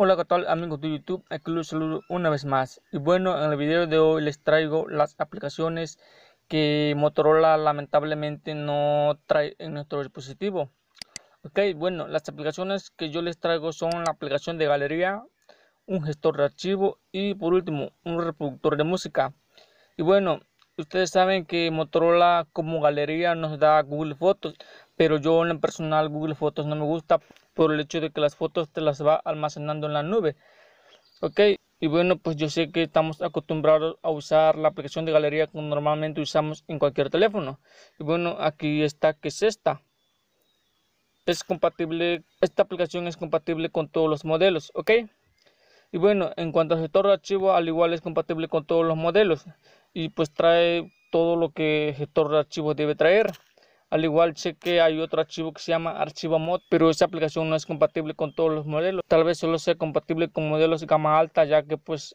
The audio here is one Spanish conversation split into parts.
Hola que tal amigos de YouTube, aquí los saludo una vez más y bueno en el video de hoy les traigo las aplicaciones que Motorola lamentablemente no trae en nuestro dispositivo ok bueno las aplicaciones que yo les traigo son la aplicación de galería un gestor de archivo y por último un reproductor de música y bueno ustedes saben que Motorola como galería nos da Google Fotos, pero yo en personal Google Fotos no me gusta por el hecho de que las fotos te las va almacenando en la nube. Ok, y bueno, pues yo sé que estamos acostumbrados a usar la aplicación de galería como normalmente usamos en cualquier teléfono. Y bueno, aquí está que es esta. Es compatible, esta aplicación es compatible con todos los modelos, ok. Y bueno, en cuanto al gestor de archivos, al igual es compatible con todos los modelos y pues trae todo lo que el gestor de archivos debe traer. Al igual sé que hay otro archivo que se llama archivo moto pero esa aplicación no es compatible con todos los modelos. Tal vez solo sea compatible con modelos de gama alta, ya que pues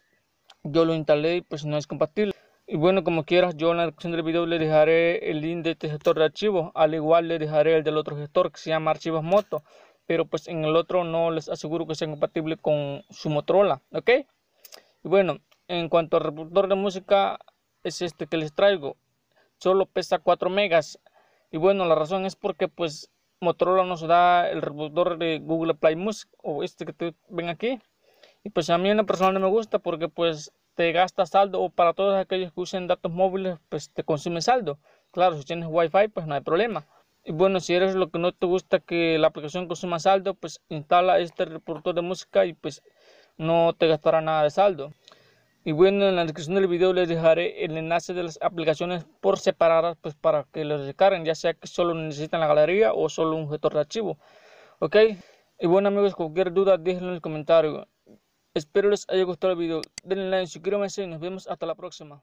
yo lo instalé y pues no es compatible. Y bueno, como quieras, yo en la descripción del video le dejaré el link de este gestor de archivos. Al igual le dejaré el del otro gestor que se llama Archivos Moto pero pues en el otro no les aseguro que sea compatible con su Motorola, ¿ok? Y bueno, en cuanto al reproductor de música, es este que les traigo, solo pesa 4 megas, y bueno, la razón es porque pues Motorola nos da el reproductor de Google Play Music, o este que te ven aquí, y pues a mí en lo personal no me gusta porque pues te gasta saldo, o para todos aquellos que usen datos móviles, pues te consume saldo, claro, si tienes wifi pues no hay problema, y bueno, si eres lo que no te gusta que la aplicación consuma saldo, pues instala este reproductor de música y pues no te gastará nada de saldo. Y bueno, en la descripción del video les dejaré el enlace de las aplicaciones por separadas pues para que los descarguen, ya sea que solo necesitan la galería o solo un gestor de archivo. ¿Ok? Y bueno amigos, cualquier duda déjenlo en el comentario. Espero les haya gustado el video. Denle like, suscríbanse y nos vemos hasta la próxima.